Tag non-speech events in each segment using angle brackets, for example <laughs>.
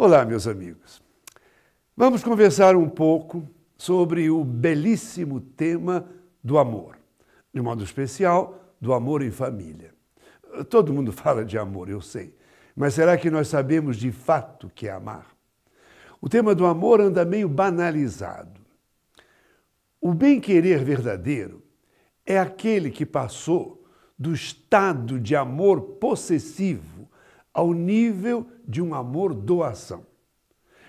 Olá, meus amigos. Vamos conversar um pouco sobre o belíssimo tema do amor, de modo especial, do amor em família. Todo mundo <laughs> fala de amor, eu sei, mas será que nós sabemos de fato que é amar? O tema do amor anda meio banalizado. O bem-querer verdadeiro é aquele que passou do estado de amor possessivo ao nível de um amor doação.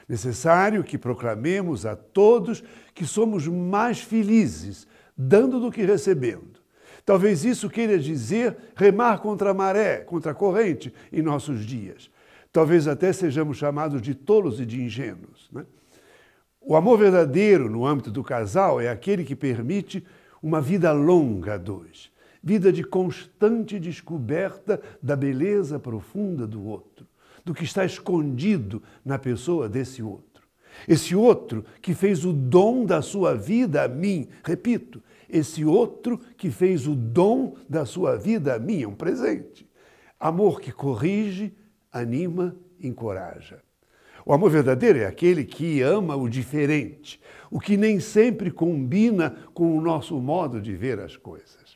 Necessário que proclamemos a todos que somos mais felizes dando do que recebendo. Talvez isso queira dizer remar contra a maré, contra a corrente em nossos dias. Talvez até sejamos chamados de tolos e de ingênuos. Né? O amor verdadeiro no âmbito do casal é aquele que permite uma vida longa a dois vida de constante descoberta da beleza profunda do outro, do que está escondido na pessoa desse outro. Esse outro que fez o dom da sua vida a mim, repito, esse outro que fez o dom da sua vida a mim, é um presente. Amor que corrige, anima, encoraja. O amor verdadeiro é aquele que ama o diferente, o que nem sempre combina com o nosso modo de ver as coisas.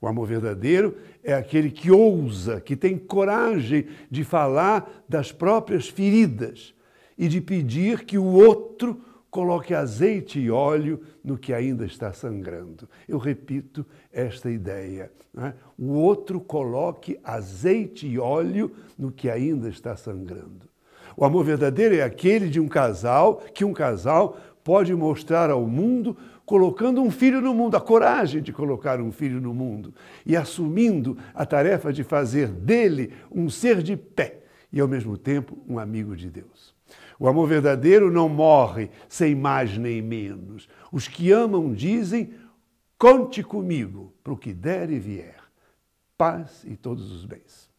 O amor verdadeiro é aquele que ousa, que tem coragem de falar das próprias feridas e de pedir que o outro coloque azeite e óleo no que ainda está sangrando. Eu repito esta ideia. Né? O outro coloque azeite e óleo no que ainda está sangrando. O amor verdadeiro é aquele de um casal que um casal pode mostrar ao mundo colocando um filho no mundo, a coragem de colocar um filho no mundo e assumindo a tarefa de fazer dele um ser de pé e, ao mesmo tempo, um amigo de Deus. O amor verdadeiro não morre sem mais nem menos. Os que amam dizem: conte comigo para o que der e vier. Paz e todos os bens.